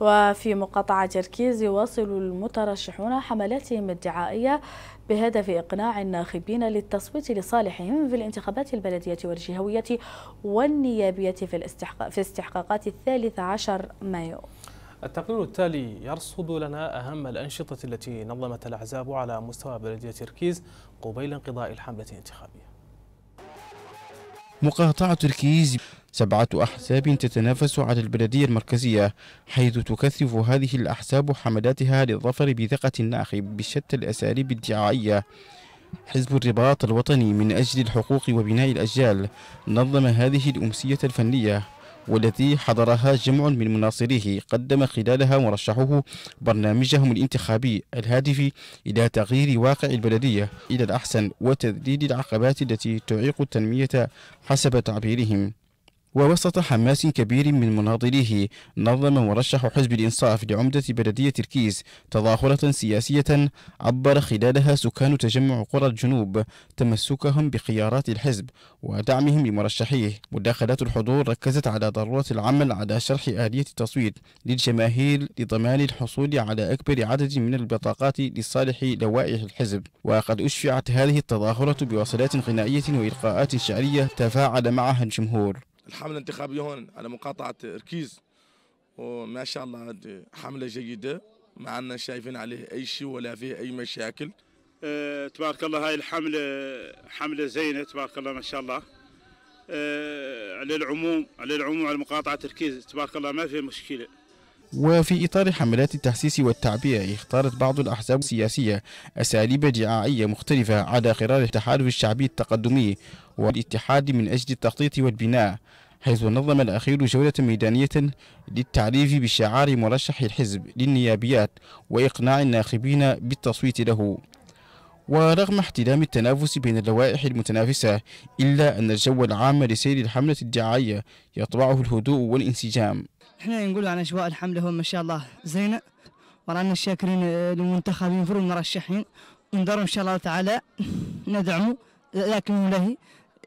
وفي مقاطعة تركيز يواصل المترشحون حملاتهم الدعائية بهدف إقناع الناخبين للتصويت لصالحهم في الانتخابات البلدية والجهوية والنيابية في, في استحقاقات الثالث عشر مايو التقرير التالي يرصد لنا أهم الأنشطة التي نظمت الأحزاب على مستوى بلدية تركيز قبيل انقضاء الحملة الانتخابية مقاطعة الكيز سبعة أحزاب تتنافس على البلدية المركزية حيث تكثف هذه الأحزاب حملاتها للظفر بثقة الناخب بشتى الأساليب الدعائية حزب الرباط الوطني من أجل الحقوق وبناء الأجيال نظم هذه الأمسية الفنية والتي حضرها جمع من مناصريه قدم خلالها مرشحوه برنامجهم الانتخابي الهادف إلى تغيير واقع البلدية إلى الأحسن وتذليل العقبات التي تعيق التنمية حسب تعبيرهم ووسط حماس كبير من مناضليه نظم مرشح حزب الإنصاف لعمدة بلدية تركيز تظاهرة سياسية عبر خلالها سكان تجمع قرى الجنوب تمسكهم بخيارات الحزب ودعمهم لمرشحيه مداخلات الحضور ركزت على ضرورة العمل على شرح آلية التصويت للجماهير لضمان الحصول على أكبر عدد من البطاقات لصالح لوائح الحزب وقد أشفعت هذه التظاهرة بوصلات غنائية وإلقاءات شعرية تفاعل معها الجمهور الحمله الانتخابيه هون على مقاطعه ركيز وما شاء الله حمله جيده ما عندنا شايفين عليه اي شيء ولا فيه اي مشاكل أه تبارك الله هاي الحمله حمله زينه تبارك الله ما شاء الله أه على العموم على العموم على مقاطعه تركيز تبارك الله ما في مشكله وفي إطار حملات التحسيس والتعبئة اختارت بعض الأحزاب السياسية أساليب دعائية مختلفة على قرار التحالف الشعبي التقدمي والاتحاد من أجل التخطيط والبناء حيث نظم الأخير جولة ميدانية للتعريف بشعار مرشح الحزب للنيابيات وإقناع الناخبين بالتصويت له ورغم احتدام التنافس بين اللوائح المتنافسة إلا أن الجو العام لسير الحملة الدعائية يطبعه الهدوء والانسجام احنا نقول عن اجواء الحمله هم ما شاء الله زينه ورانا شاكرين آه، للمنتخبين فروا المرشحين ونداروا ان شاء الله تعالى ندعموا لكن له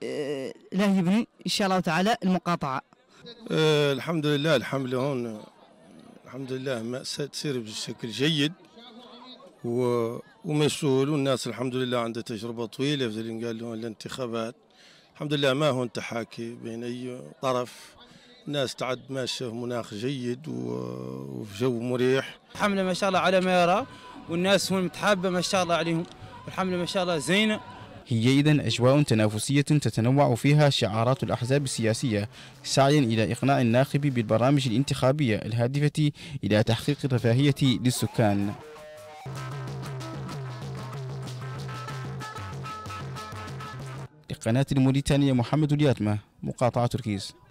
آه، له يبني ان شاء الله تعالى المقاطعه أه الحمد لله الحمله هون الحمد لله ما تسير بشكل جيد و ومسؤول والناس الحمد لله عندها تجربه طويله في الانتخابات الحمد لله ما هون تحاكي بين اي طرف ناس تعد ماشيه مناخ جيد وفي جو مريح الحمله ما شاء الله على ما يرى والناس هون متحابه ما شاء الله عليهم والحمله ما شاء الله زينه هي إذا أجواء تنافسية تتنوع فيها شعارات الأحزاب السياسية سعيا إلى إقناع الناخب بالبرامج الانتخابية الهادفة إلى تحقيق الرفاهية للسكان لقناة الموريتانية محمد الياتمة مقاطعة تركيز